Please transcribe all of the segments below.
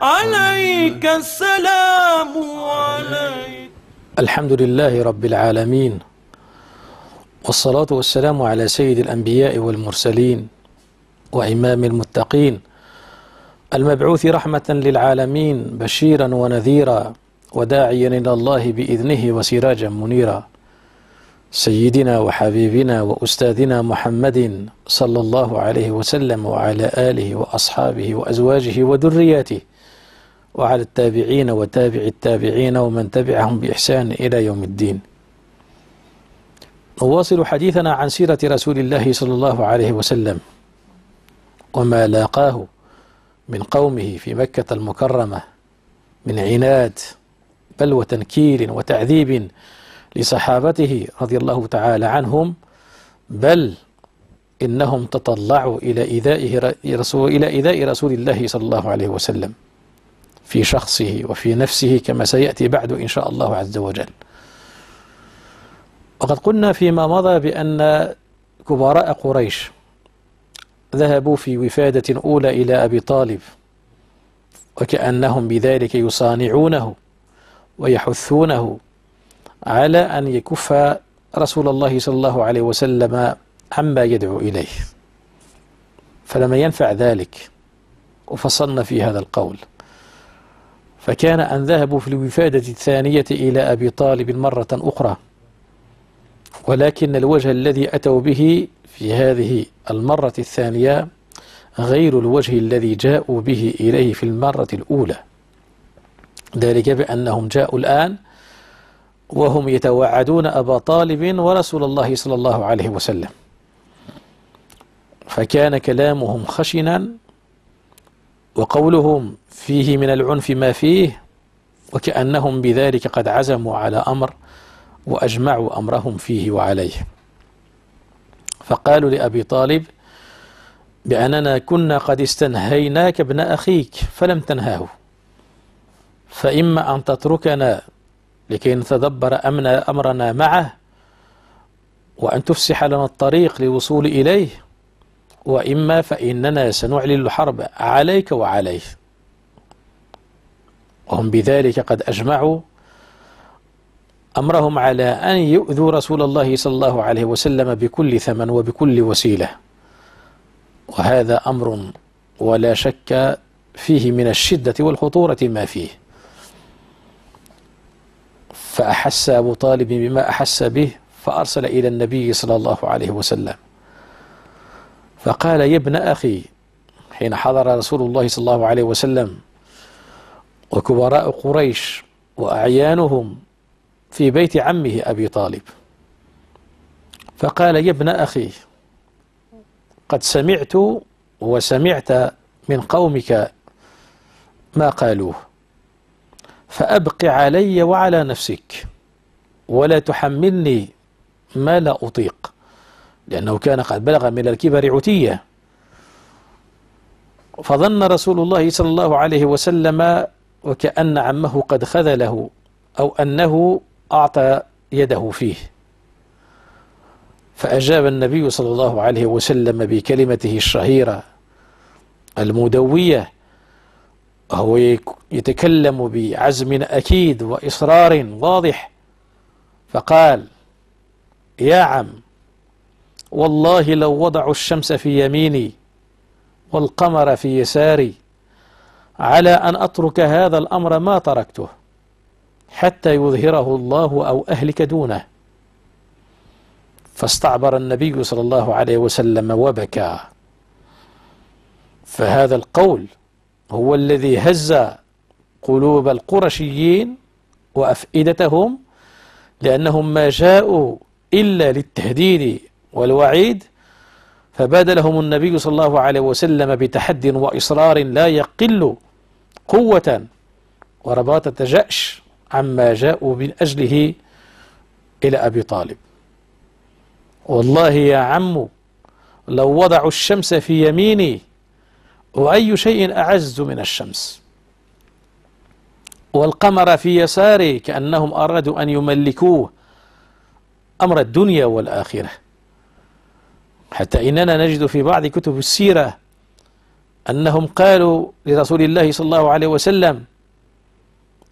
عليك السلام عليك الحمد لله رب العالمين والصلاة والسلام على سيد الأنبياء والمرسلين وإمام المتقين المبعوث رحمة للعالمين بشيرا ونذيرا وداعيا إلى الله بإذنه وسراجا منيرا سيدنا وحبيبنا وأستاذنا محمد صلى الله عليه وسلم وعلى آله وأصحابه وأزواجه وذرياته وعلى التابعين وتابع التابعين ومن تبعهم بإحسان إلى يوم الدين نواصل حديثنا عن سيرة رسول الله صلى الله عليه وسلم وما لاقاه من قومه في مكة المكرمة من عناد بل وتنكير وتعذيب لصحابته رضي الله تعالى عنهم بل إنهم تطلعوا إلى ايذائه رسول إلى إيذاء رسول الله صلى الله عليه وسلم في شخصه وفي نفسه كما سيأتي بعد إن شاء الله عز وجل وقد قلنا فيما مضى بأن كبراء قريش ذهبوا في وفادة أولى إلى أبي طالب وكأنهم بذلك يصانعونه ويحثونه على أن يكف رسول الله صلى الله عليه وسلم عما يدعو إليه فلم ينفع ذلك وفصلنا في هذا القول فكان أن ذهبوا في الوفادة الثانية إلى أبي طالب مرة أخرى ولكن الوجه الذي أتوا به في هذه المرة الثانية غير الوجه الذي جاءوا به إليه في المرة الأولى ذلك بأنهم جاءوا الآن وهم يتوعدون أبا طالب ورسول الله صلى الله عليه وسلم فكان كلامهم خشنا وقولهم فيه من العنف ما فيه وكأنهم بذلك قد عزموا على أمر وأجمعوا أمرهم فيه وعليه فقالوا لأبي طالب بأننا كنا قد استنهيناك ابن أخيك فلم تنهاه فإما أن تتركنا لكي نتدبر أمنا أمرنا معه وأن تفسح لنا الطريق للوصول إليه وإما فإننا سنعلن الحرب عليك وعليه وهم بذلك قد أجمعوا أمرهم على أن يؤذوا رسول الله صلى الله عليه وسلم بكل ثمن وبكل وسيلة وهذا أمر ولا شك فيه من الشدة والخطورة ما فيه فأحس أبو طالب بما أحس به فأرسل إلى النبي صلى الله عليه وسلم فقال يا ابن أخي حين حضر رسول الله صلى الله عليه وسلم وكبراء قريش وأعيانهم في بيت عمه أبي طالب فقال يا ابن أخي قد سمعت وسمعت من قومك ما قالوه فأبق علي وعلى نفسك ولا تحملني ما لا أطيق لأنه كان قد بلغ من الكبر عتية فظن رسول الله صلى الله عليه وسلم وكأن عمه قد خذله أو أنه أعطى يده فيه فأجاب النبي صلى الله عليه وسلم بكلمته الشهيرة المدوية هو يتكلم بعزم أكيد وإصرار واضح فقال يا عم والله لو وضعوا الشمس في يميني والقمر في يساري على أن أترك هذا الأمر ما تركته حتى يظهره الله أو أهلك دونه فاستعبر النبي صلى الله عليه وسلم وبكى فهذا القول هو الذي هز قلوب القرشيين وأفئدتهم لأنهم ما جاءوا إلا للتهديد والوعيد فبادلهم النبي صلى الله عليه وسلم بتحد وإصرار لا يقل قوة ورباطة جأش عما جاءوا من أجله إلى أبي طالب والله يا عم لو وضعوا الشمس في يميني وأي شيء أعز من الشمس والقمر في يساري كأنهم أرادوا أن يملكوه أمر الدنيا والآخرة حتى إننا نجد في بعض كتب السيرة أنهم قالوا لرسول الله صلى الله عليه وسلم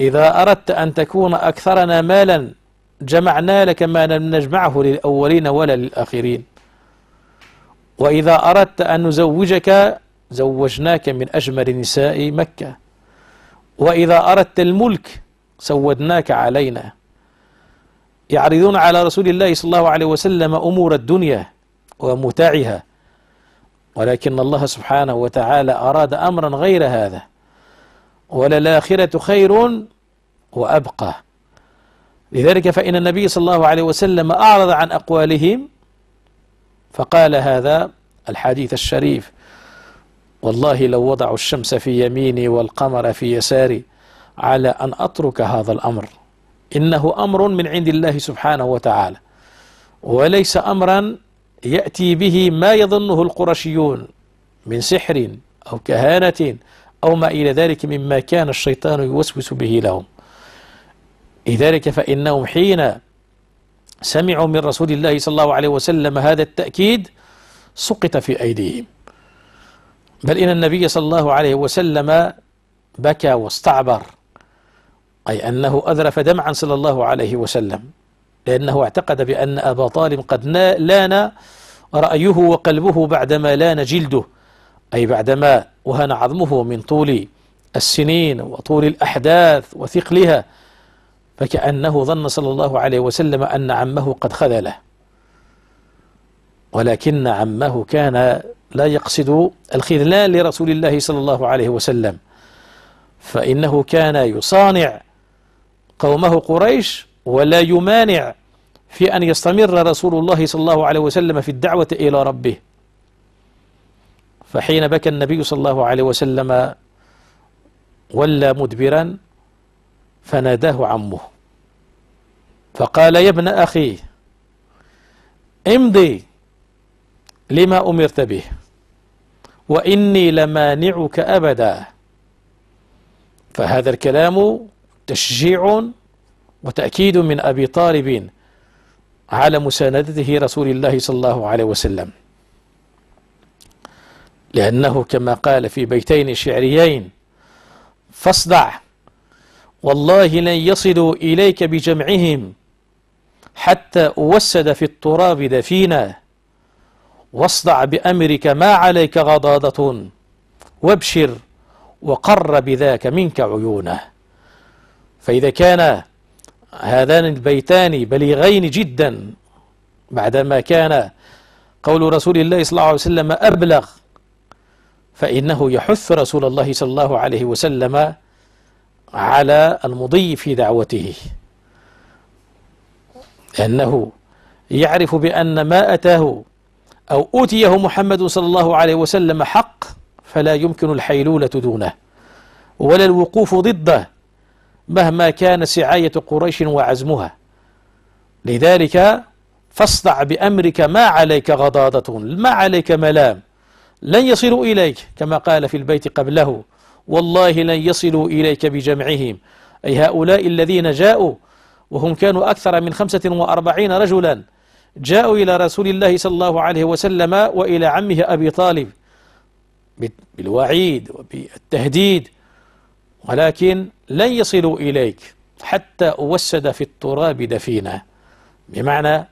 إذا أردت أن تكون أكثرنا مالا جمعنا لك ما لم نجمعه للأولين ولا للآخرين وإذا أردت أن نزوجك زوجناك من أجمل نساء مكة وإذا أردت الملك سودناك علينا يعرضون على رسول الله صلى الله عليه وسلم أمور الدنيا ومتعها ولكن الله سبحانه وتعالى أراد أمرا غير هذا وللآخرة خير وأبقى لذلك فإن النبي صلى الله عليه وسلم أعرض عن أقوالهم فقال هذا الحديث الشريف والله لو وضعوا الشمس في يميني والقمر في يساري على أن أترك هذا الأمر إنه أمر من عند الله سبحانه وتعالى وليس أمرا يأتي به ما يظنه القرشيون من سحر أو كهانة أو ما إلى ذلك مما كان الشيطان يوسوس به لهم لذلك فإنهم حين سمعوا من رسول الله صلى الله عليه وسلم هذا التأكيد سقط في أيديهم بل إن النبي صلى الله عليه وسلم بكى واستعبر أي أنه أذرف دمعا صلى الله عليه وسلم لأنه اعتقد بأن أبا طالب قد لان رأيه وقلبه بعدما لان جلده أي بعدما وهن عظمه من طول السنين وطول الأحداث وثقلها فكأنه ظن صلى الله عليه وسلم أن عمه قد خذله ولكن عمه كان لا يقصد الخذلان لرسول الله صلى الله عليه وسلم فإنه كان يصانع قومه قريش ولا يمانع في أن يستمر رسول الله صلى الله عليه وسلم في الدعوة إلى ربه فحين بكى النبي صلى الله عليه وسلم ولى مدبرا فناداه عمه فقال يا ابن أخي امضي لما أمرت به وإني لمانعك أبدا فهذا الكلام تشجيع وتأكيد من أبي طالب على مساندته رسول الله صلى الله عليه وسلم لأنه كما قال في بيتين شعريين فاصدع والله لن يصلوا إليك بجمعهم حتى أوسد في التراب دفينا واصدع بأمرك ما عليك غضاضة وابشر وقر بذاك منك عيونه فإذا كان هذان البيتان بليغين جدا بعدما كان قول رسول الله صلى الله عليه وسلم أبلغ فإنه يحث رسول الله صلى الله عليه وسلم على المضي في دعوته لأنه يعرف بأن ما أتاه أو أوتيه محمد صلى الله عليه وسلم حق فلا يمكن الحيلولة دونه ولا الوقوف ضده مهما كان سعاية قريش وعزمها لذلك فاصدع بأمرك ما عليك غضاضة ما عليك ملام لن يصلوا إليك كما قال في البيت قبله والله لن يصلوا إليك بجمعهم أي هؤلاء الذين جاءوا وهم كانوا أكثر من خمسة وأربعين رجلا جاءوا إلى رسول الله صلى الله عليه وسلم وإلى عمه أبي طالب بالوعيد وبالتهديد ولكن لن يصلوا إليك حتى أوسد في التراب دفينا بمعنى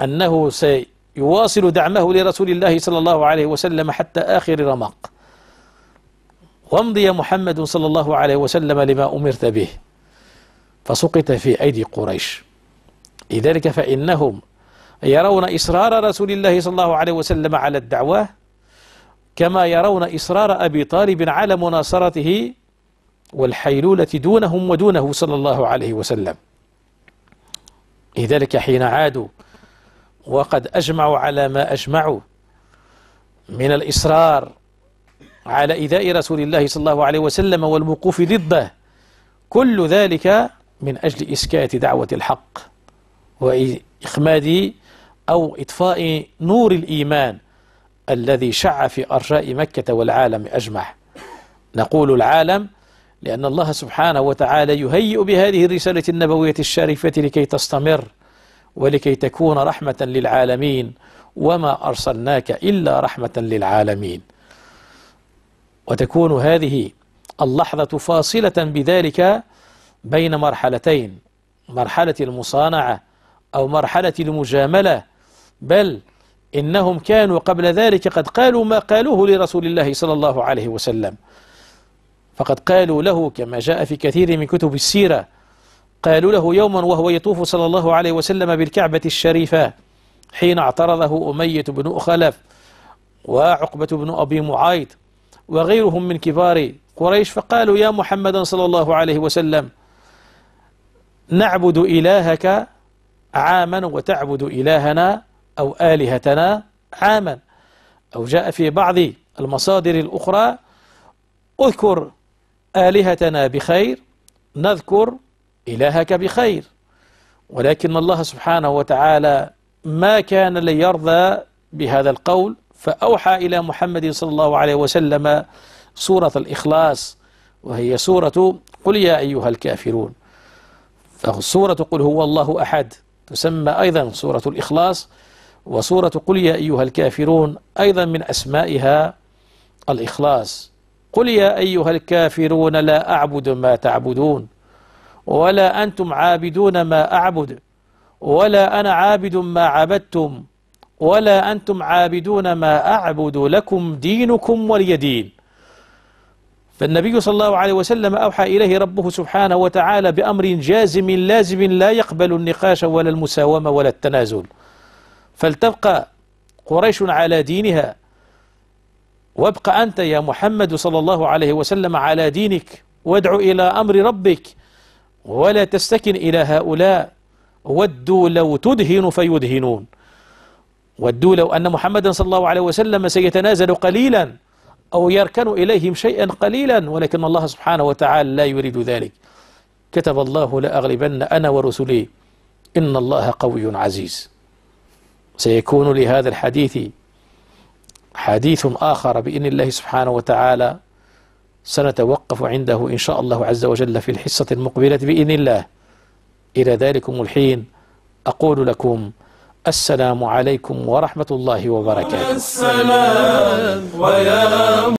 أنه سيواصل دعمه لرسول الله صلى الله عليه وسلم حتى آخر رمق وامضي محمد صلى الله عليه وسلم لما أمرت به فسقط في أيدي قريش لذلك فإنهم يرون إصرار رسول الله صلى الله عليه وسلم على الدعوة كما يرون إصرار أبي طالب على مناصرته والحيلولة دونهم ودونه صلى الله عليه وسلم لذلك حين عادوا وقد أجمعوا على ما أجمعوا من الإصرار على إيذاء رسول الله صلى الله عليه وسلم والوقوف ضده كل ذلك من أجل إسكات دعوة الحق وإخماد أو إطفاء نور الإيمان الذي شع في أرجاء مكة والعالم أجمع نقول العالم لأن الله سبحانه وتعالى يهيئ بهذه الرسالة النبوية الشريفة لكي تستمر ولكي تكون رحمة للعالمين وما أرسلناك إلا رحمة للعالمين وتكون هذه اللحظة فاصلة بذلك بين مرحلتين مرحلة المصانعة أو مرحلة المجاملة بل إنهم كانوا قبل ذلك قد قالوا ما قالوه لرسول الله صلى الله عليه وسلم فقد قالوا له كما جاء في كثير من كتب السيرة قالوا له يوما وهو يطوف صلى الله عليه وسلم بالكعبة الشريفة حين اعترضه أمية بن أخلف وعقبة بن أبي معايط وغيرهم من كبار قريش فقالوا يا محمدا صلى الله عليه وسلم نعبد إلهك عاما وتعبد إلهنا أو آلهتنا عاما أو جاء في بعض المصادر الأخرى اذكر آلهتنا بخير نذكر إلهك بخير ولكن الله سبحانه وتعالى ما كان ليرضى بهذا القول فأوحى إلى محمد صلى الله عليه وسلم سورة الإخلاص وهي سورة قل يا أيها الكافرون فسورة قل هو الله أحد تسمى أيضا سورة الإخلاص وسورة قل يا أيها الكافرون أيضا من أسمائها الإخلاص قل يا أيها الكافرون لا أعبد ما تعبدون ولا أنتم عابدون ما أعبد ولا أنا عابد ما عبدتم ولا أنتم عابدون ما أعبد لكم دينكم ولي دين فالنبي صلى الله عليه وسلم أوحى إليه ربه سبحانه وتعالى بأمر جازم لازم لا يقبل النقاش ولا المساومة ولا التنازل فلتبقى قريش على دينها وابق أنت يا محمد صلى الله عليه وسلم على دينك وادع إلى أمر ربك ولا تستكن إلى هؤلاء ودوا لو تدهن فيدهنون ودوا لو أن محمدا صلى الله عليه وسلم سيتنازل قليلا أو يركن إليهم شيئا قليلا ولكن الله سبحانه وتعالى لا يريد ذلك كتب الله لأغلبن أنا ورسلي إن الله قوي عزيز سيكون لهذا الحديث حديث آخر بإذن الله سبحانه وتعالى سنتوقف عنده إن شاء الله عز وجل في الحصة المقبلة بإذن الله إلى ذلكم الحين أقول لكم السلام عليكم ورحمة الله وبركاته السلام ويا